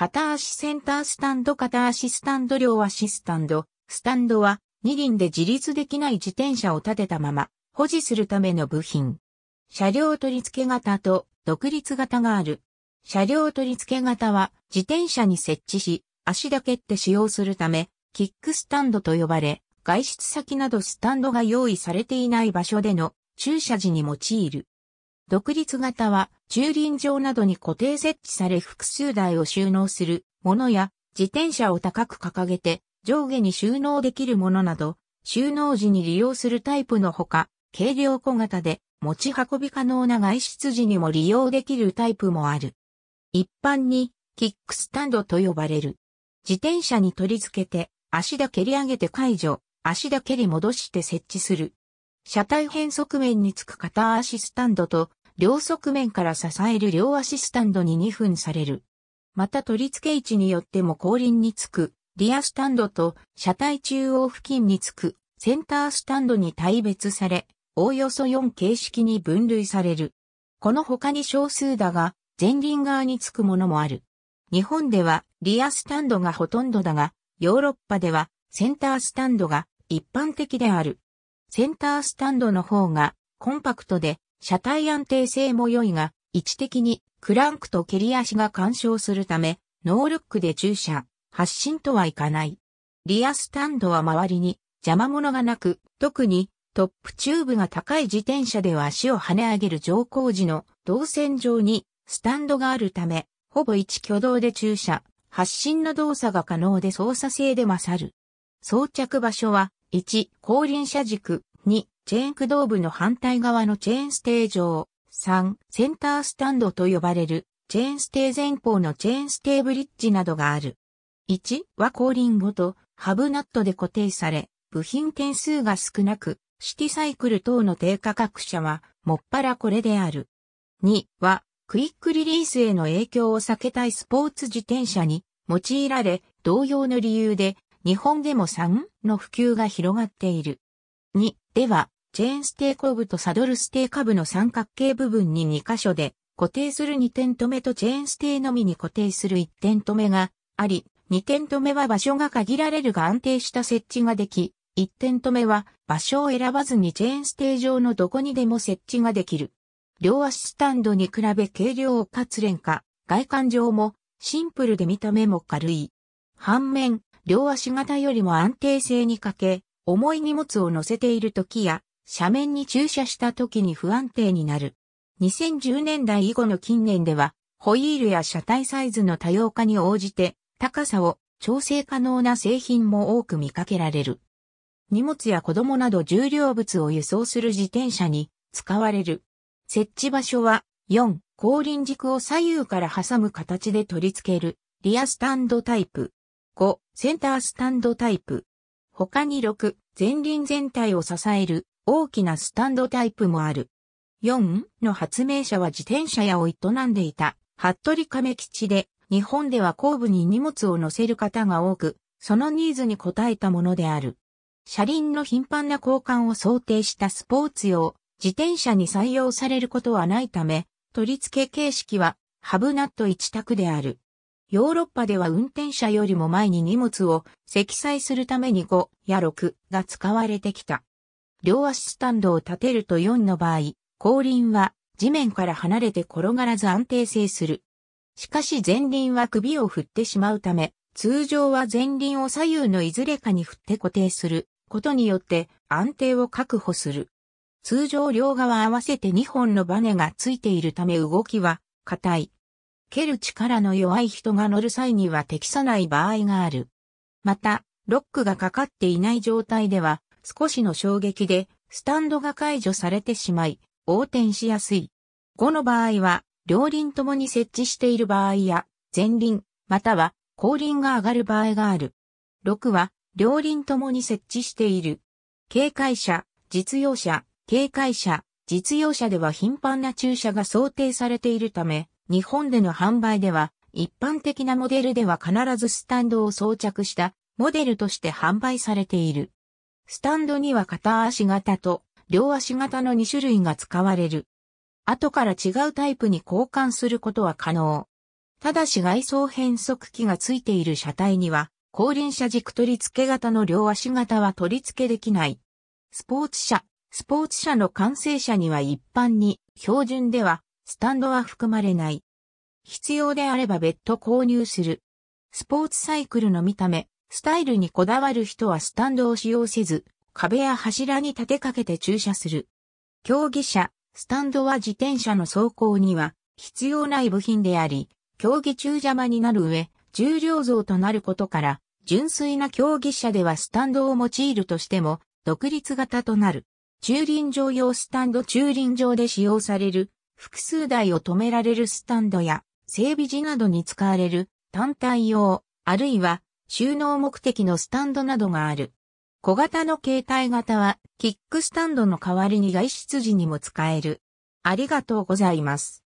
片足センタースタンド片足スタンド両足スタンド、スタンドは二輪で自立できない自転車を立てたまま保持するための部品。車両取付型と独立型がある。車両取付型は自転車に設置し、足だけって使用するため、キックスタンドと呼ばれ、外出先などスタンドが用意されていない場所での駐車時に用いる。独立型は駐輪場などに固定設置され複数台を収納するものや自転車を高く掲げて上下に収納できるものなど収納時に利用するタイプのほか軽量小型で持ち運び可能な外出時にも利用できるタイプもある。一般にキックスタンドと呼ばれる。自転車に取り付けて足だけり上げて解除、足だけり戻して設置する。車体変側面につく片足スタンドと両側面から支える両足スタンドに2分される。また取り付け位置によっても後輪につく、リアスタンドと車体中央付近につく、センタースタンドに大別され、おおよそ4形式に分類される。この他に少数だが、前輪側につくものもある。日本ではリアスタンドがほとんどだが、ヨーロッパではセンタースタンドが一般的である。センタースタンドの方がコンパクトで車体安定性も良いが、位置的にクランクと蹴り足が干渉するため、ノールックで駐車、発進とはいかない。リアスタンドは周りに邪魔者がなく、特にトップチューブが高い自転車では足を跳ね上げる乗降時の動線上にスタンドがあるため、ほぼ一挙動で駐車、発進の動作が可能で操作性で勝る。装着場所は、1、後輪車軸、2、チェーン駆動部の反対側のチェーンステー上、3、センタースタンドと呼ばれる、チェーンステー前方のチェーンステーブリッジなどがある。1は後輪ごと、ハブナットで固定され、部品点数が少なく、シティサイクル等の低価格車は、もっぱらこれである。2は、クイックリリースへの影響を避けたいスポーツ自転車に用いられ、同様の理由で、日本でも3の普及が広がっている。2では、チェーンステーコブとサドルステー下部の三角形部分に2箇所で固定する2点止めとチェーンステーのみに固定する1点止めがあり、2点止めは場所が限られるが安定した設置ができ、1点止めは場所を選ばずにチェーンステー上のどこにでも設置ができる。両足スタンドに比べ軽量をかつ廉価、外観上もシンプルで見た目も軽い。反面、両足型よりも安定性に欠け、重い荷物を乗せている時や斜面に駐車した時に不安定になる。2010年代以後の近年では、ホイールや車体サイズの多様化に応じて、高さを調整可能な製品も多く見かけられる。荷物や子供など重量物を輸送する自転車に使われる。設置場所は4、後輪軸を左右から挟む形で取り付けるリアスタンドタイプ。5、センタースタンドタイプ。他に6、前輪全体を支える大きなスタンドタイプもある。4の発明者は自転車屋を営んでいた、服部亀吉で、日本では後部に荷物を乗せる方が多く、そのニーズに応えたものである。車輪の頻繁な交換を想定したスポーツ用、自転車に採用されることはないため、取り付け形式は、ハブナット一択である。ヨーロッパでは運転者よりも前に荷物を積載するために5や6が使われてきた。両足スタンドを立てると4の場合、後輪は地面から離れて転がらず安定性する。しかし前輪は首を振ってしまうため、通常は前輪を左右のいずれかに振って固定することによって安定を確保する。通常両側合わせて2本のバネがついているため動きは硬い。蹴る力の弱い人が乗る際には適さない場合がある。また、ロックがかかっていない状態では少しの衝撃でスタンドが解除されてしまい、横転しやすい。5の場合は、両輪ともに設置している場合や、前輪、または後輪が上がる場合がある。6は、両輪ともに設置している。警戒車、実用車、警戒車、実用車では頻繁な駐車が想定されているため、日本での販売では、一般的なモデルでは必ずスタンドを装着したモデルとして販売されている。スタンドには片足型と両足型の2種類が使われる。後から違うタイプに交換することは可能。ただし外装変速機がついている車体には、後輪車軸取り付け型の両足型は取り付けできない。スポーツ車、スポーツ車の完成車には一般に、標準では、スタンドは含まれない。必要であれば別途購入する。スポーツサイクルの見た目、スタイルにこだわる人はスタンドを使用せず、壁や柱に立てかけて駐車する。競技車、スタンドは自転車の走行には必要ない部品であり、競技中邪魔になる上、重量増となることから、純粋な競技車ではスタンドを用いるとしても、独立型となる。駐輪場用スタンド駐輪場で使用される、複数台を止められるスタンドや、整備時などに使われる、単体用、あるいは収納目的のスタンドなどがある。小型の携帯型は、キックスタンドの代わりに外出時にも使える。ありがとうございます。